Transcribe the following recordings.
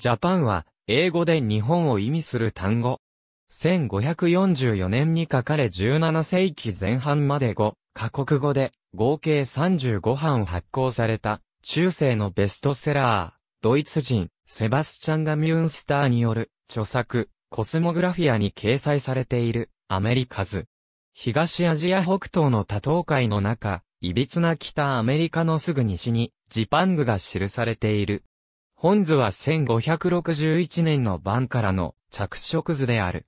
ジャパンは、英語で日本を意味する単語。1544年に書かれ17世紀前半まで5カ国語で合計35版発行された中世のベストセラー、ドイツ人セバスチャン・ガミュンスターによる著作コスモグラフィアに掲載されているアメリカズ。東アジア北東の多島海の中、いびつな北アメリカのすぐ西にジパングが記されている本図は1561年の版からの着色図である。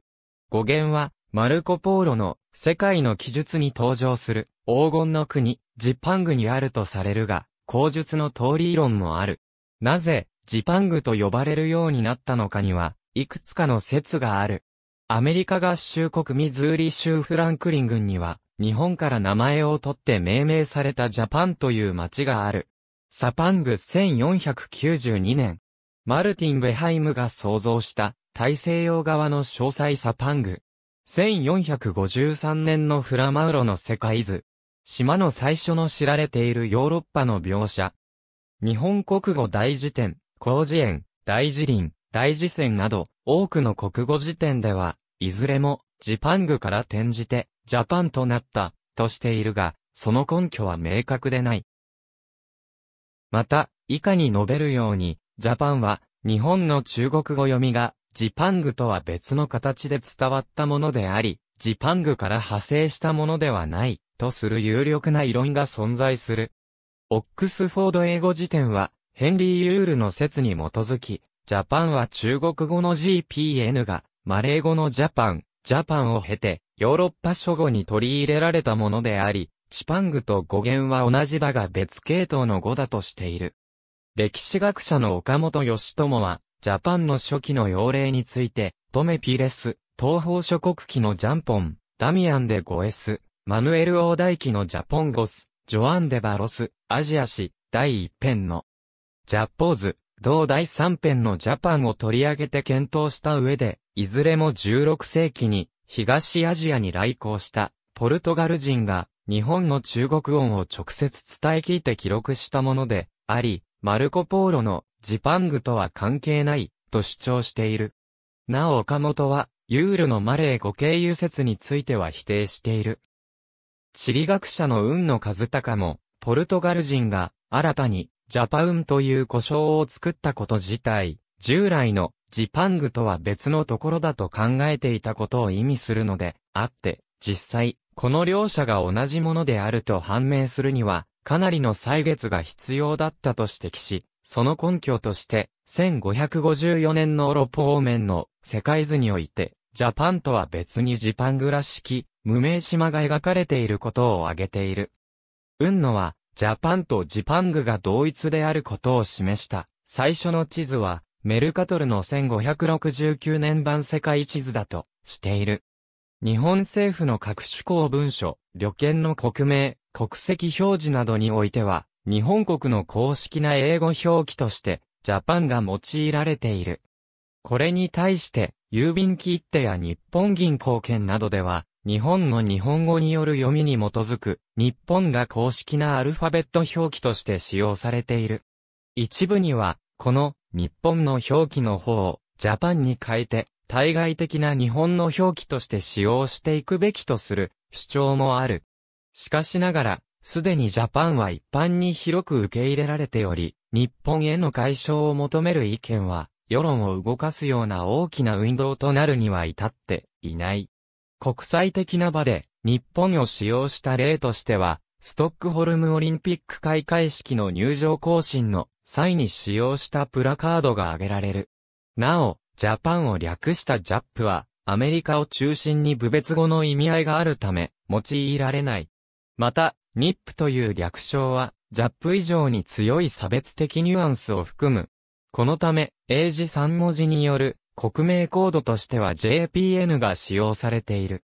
語源は、マルコ・ポーロの世界の記述に登場する黄金の国、ジパングにあるとされるが、口述の通り論もある。なぜ、ジパングと呼ばれるようになったのかには、いくつかの説がある。アメリカ合衆国ミズーリ州フランクリン郡には、日本から名前を取って命名されたジャパンという町がある。サパング1492年、マルティン・ベハイムが創造した大西洋側の詳細サパング。1453年のフラマウロの世界図。島の最初の知られているヨーロッパの描写。日本国語大辞典、広辞苑、大辞林、大辞典など、多くの国語辞典では、いずれも、ジパングから転じて、ジャパンとなった、としているが、その根拠は明確でない。また、以下に述べるように、ジャパンは、日本の中国語読みが、ジパングとは別の形で伝わったものであり、ジパングから派生したものではない、とする有力な異論が存在する。オックスフォード英語辞典は、ヘンリー・ユールの説に基づき、ジャパンは中国語の GPN が、マレー語のジャパン、ジャパンを経て、ヨーロッパ諸語に取り入れられたものであり、チパングと語源は同じだが別系統の語だとしている。歴史学者の岡本義友は、ジャパンの初期の妖例について、トメピレス、東方諸国記のジャンポン、ダミアンデゴエス、マヌエル王大記のジャポンゴス、ジョアンデバロス、アジア史、第一編の、ジャポーズ、同第三編のジャパンを取り上げて検討した上で、いずれも16世紀に、東アジアに来航した、ポルトガル人が、日本の中国音を直接伝え聞いて記録したものであり、マルコ・ポーロのジパングとは関係ないと主張している。なお岡本は、ユールのマレー語形由説については否定している。地理学者の運の数高も、ポルトガル人が新たにジャパウンという故障を作ったこと自体、従来のジパングとは別のところだと考えていたことを意味するのであって、実際、この両者が同じものであると判明するには、かなりの歳月が必要だったと指摘し、その根拠として、1554年のロポーメンの世界図において、ジャパンとは別にジパングラ式、無名島が描かれていることを挙げている。ん野は、ジャパンとジパングが同一であることを示した。最初の地図は、メルカトルの1569年版世界地図だとしている。日本政府の各種公文書、旅券の国名、国籍表示などにおいては、日本国の公式な英語表記として、ジャパンが用いられている。これに対して、郵便切手や日本銀行券などでは、日本の日本語による読みに基づく、日本が公式なアルファベット表記として使用されている。一部には、この日本の表記の方をジャパンに変えて、対外的な日本の表記として使用していくべきとする主張もある。しかしながら、すでにジャパンは一般に広く受け入れられており、日本への解消を求める意見は、世論を動かすような大きな運動となるには至っていない。国際的な場で、日本を使用した例としては、ストックホルムオリンピック開会式の入場行進の際に使用したプラカードが挙げられる。なお、ジャパンを略したジャップは、アメリカを中心に部別語の意味合いがあるため、用いられない。また、ニップという略称は、ジャップ以上に強い差別的ニュアンスを含む。このため、英字3文字による国名コードとしては JPN が使用されている。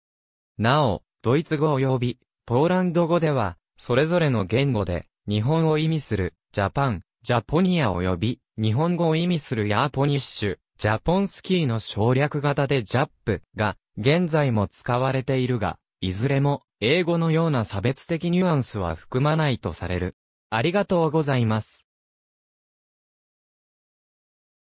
なお、ドイツ語及びポーランド語では、それぞれの言語で、日本を意味するジャパン、ジャポニア及び日本語を意味するヤーポニッシュ、ジャポンスキーの省略型でジャップが現在も使われているが、いずれも英語のような差別的ニュアンスは含まないとされる。ありがとうございます。